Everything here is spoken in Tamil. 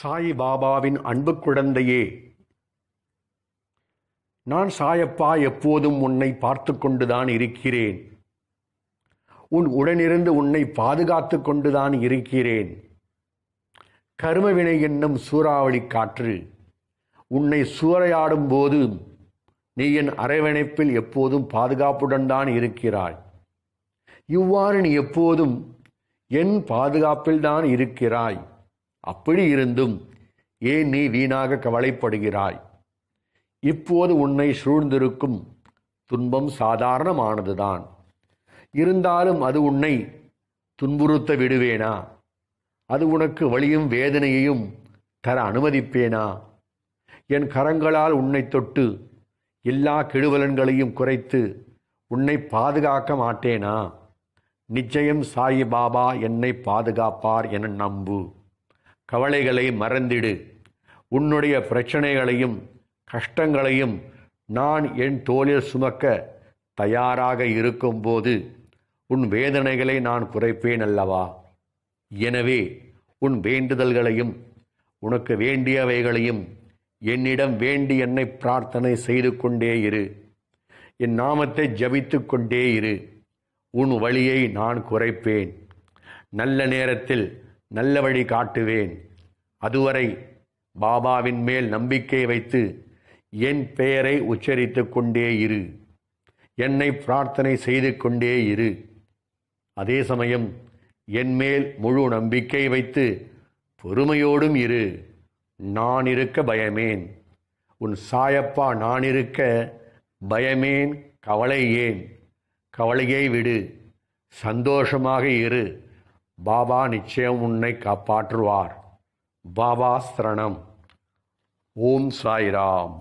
சாய் பாபாவின் அன்பு குழந்தையே நான் சாயப்பா எப்போதும் உன்னை பார்த்து கொண்டுதான் இருக்கிறேன் உன் உடனிருந்து உன்னை பாதுகாத்து கொண்டுதான் இருக்கிறேன் கருமவினை என்னும் சூறாவளி காற்று உன்னை சூறையாடும் போது நீ என் அரவணைப்பில் எப்போதும் பாதுகாப்புடன் தான் இருக்கிறாய் இவ்வாறு நீ எப்போதும் என் பாதுகாப்பில்தான் இருக்கிறாய் அப்படி இருந்தும் ஏன் நீ வீணாக கவலைப்படுகிறாய் இப்போது உன்னை சூழ்ந்திருக்கும் துன்பம் சாதாரணமானதுதான் இருந்தாலும் அது உன்னை துன்புறுத்த விடுவேனா அது உனக்கு வழியும் வேதனையையும் தர அனுமதிப்பேனா என் கரங்களால் உன்னை தொட்டு எல்லா கெடுவலன்களையும் குறைத்து உன்னை பாதுகாக்க மாட்டேனா நிச்சயம் சாயி பாபா என்னை பாதுகாப்பார் என நம்பு கவலைகளை மறந்திடு உன்னுடைய பிரச்சனைகளையும் கஷ்டங்களையும் நான் என் தோளில் சுமக்க தயாராக இருக்கும்போது உன் வேதனைகளை நான் குறைப்பேன் அல்லவா எனவே உன் வேண்டுதல்களையும் உனக்கு வேண்டியவைகளையும் என்னிடம் வேண்டி என்னை பிரார்த்தனை செய்து கொண்டே இரு என் நாமத்தை ஜபித்து கொண்டே இரு உன் வழியை நான் குறைப்பேன் நல்ல நேரத்தில் நல்ல வழி காட்டுவேன் அதுவரை பாபாவின் மேல் நம்பிக்கை வைத்து என் பெயரை உச்சரித்து கொண்டே இரு என்னை பிரார்த்தனை செய்து கொண்டே இரு அதே சமயம் என் மேல் முழு நம்பிக்கை வைத்து பொறுமையோடும் இரு நான் இருக்க பயமேன் உன் சாயப்பா நான் இருக்க பயமேன் கவலை ஏன் கவலையை விடு சந்தோஷமாக இரு பாபா நிச்சயம் உன்னை காப்பாற்றுவார் பாபா ஓம் சாய்ராம்